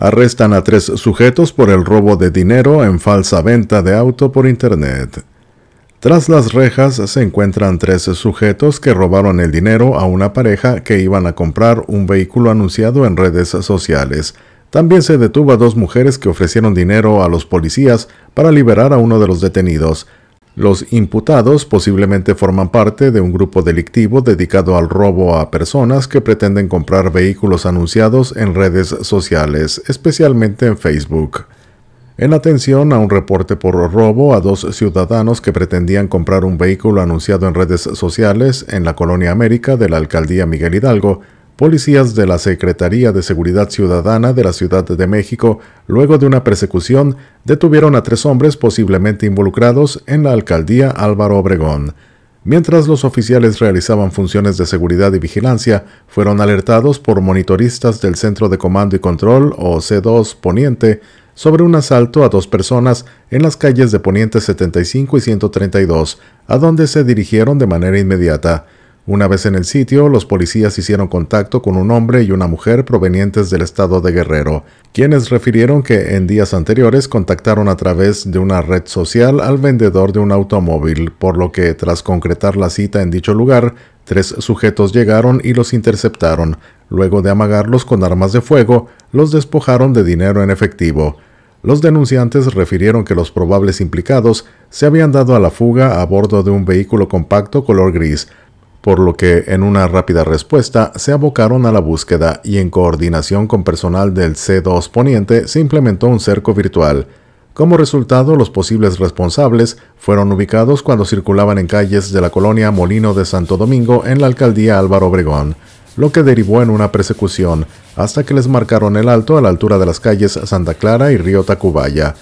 Arrestan a tres sujetos por el robo de dinero en falsa venta de auto por Internet. Tras las rejas se encuentran tres sujetos que robaron el dinero a una pareja que iban a comprar un vehículo anunciado en redes sociales. También se detuvo a dos mujeres que ofrecieron dinero a los policías para liberar a uno de los detenidos. Los imputados posiblemente forman parte de un grupo delictivo dedicado al robo a personas que pretenden comprar vehículos anunciados en redes sociales, especialmente en Facebook. En atención a un reporte por robo a dos ciudadanos que pretendían comprar un vehículo anunciado en redes sociales en la colonia América de la alcaldía Miguel Hidalgo, policías de la Secretaría de Seguridad Ciudadana de la Ciudad de México, luego de una persecución, detuvieron a tres hombres posiblemente involucrados en la alcaldía Álvaro Obregón. Mientras los oficiales realizaban funciones de seguridad y vigilancia, fueron alertados por monitoristas del Centro de Comando y Control, o C2 Poniente, sobre un asalto a dos personas en las calles de Poniente 75 y 132, a donde se dirigieron de manera inmediata. Una vez en el sitio, los policías hicieron contacto con un hombre y una mujer provenientes del estado de Guerrero, quienes refirieron que en días anteriores contactaron a través de una red social al vendedor de un automóvil, por lo que tras concretar la cita en dicho lugar, tres sujetos llegaron y los interceptaron. Luego de amagarlos con armas de fuego, los despojaron de dinero en efectivo. Los denunciantes refirieron que los probables implicados se habían dado a la fuga a bordo de un vehículo compacto color gris, por lo que en una rápida respuesta se abocaron a la búsqueda y en coordinación con personal del C2 Poniente se implementó un cerco virtual. Como resultado, los posibles responsables fueron ubicados cuando circulaban en calles de la colonia Molino de Santo Domingo en la alcaldía Álvaro Obregón, lo que derivó en una persecución hasta que les marcaron el alto a la altura de las calles Santa Clara y Río Tacubaya.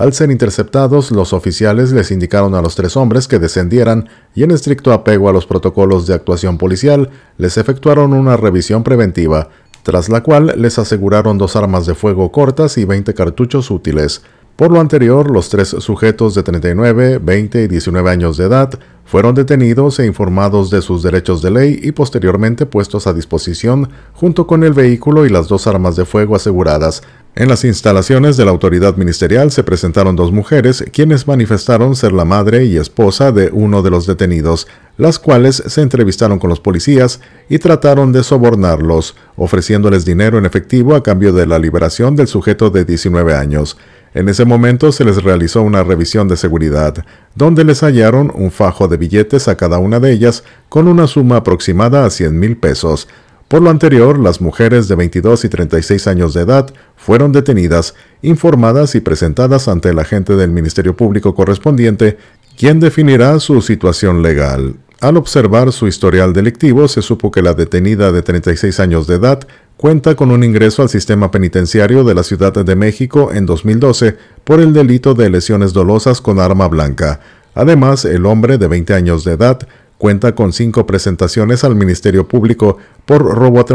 Al ser interceptados, los oficiales les indicaron a los tres hombres que descendieran y en estricto apego a los protocolos de actuación policial, les efectuaron una revisión preventiva, tras la cual les aseguraron dos armas de fuego cortas y 20 cartuchos útiles. Por lo anterior, los tres sujetos de 39, 20 y 19 años de edad fueron detenidos e informados de sus derechos de ley y posteriormente puestos a disposición junto con el vehículo y las dos armas de fuego aseguradas, en las instalaciones de la autoridad ministerial se presentaron dos mujeres, quienes manifestaron ser la madre y esposa de uno de los detenidos, las cuales se entrevistaron con los policías y trataron de sobornarlos, ofreciéndoles dinero en efectivo a cambio de la liberación del sujeto de 19 años. En ese momento se les realizó una revisión de seguridad, donde les hallaron un fajo de billetes a cada una de ellas con una suma aproximada a 100 mil pesos. Por lo anterior, las mujeres de 22 y 36 años de edad fueron detenidas, informadas y presentadas ante el agente del Ministerio Público correspondiente, quien definirá su situación legal. Al observar su historial delictivo, se supo que la detenida de 36 años de edad cuenta con un ingreso al sistema penitenciario de la Ciudad de México en 2012 por el delito de lesiones dolosas con arma blanca. Además, el hombre de 20 años de edad cuenta con cinco presentaciones al Ministerio Público por robo a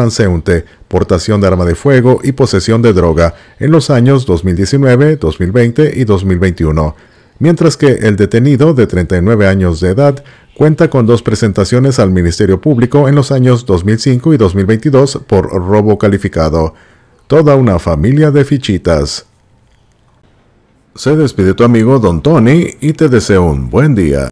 portación de arma de fuego y posesión de droga en los años 2019, 2020 y 2021, mientras que el detenido de 39 años de edad cuenta con dos presentaciones al Ministerio Público en los años 2005 y 2022 por robo calificado. Toda una familia de fichitas. Se despide tu amigo Don Tony y te deseo un buen día.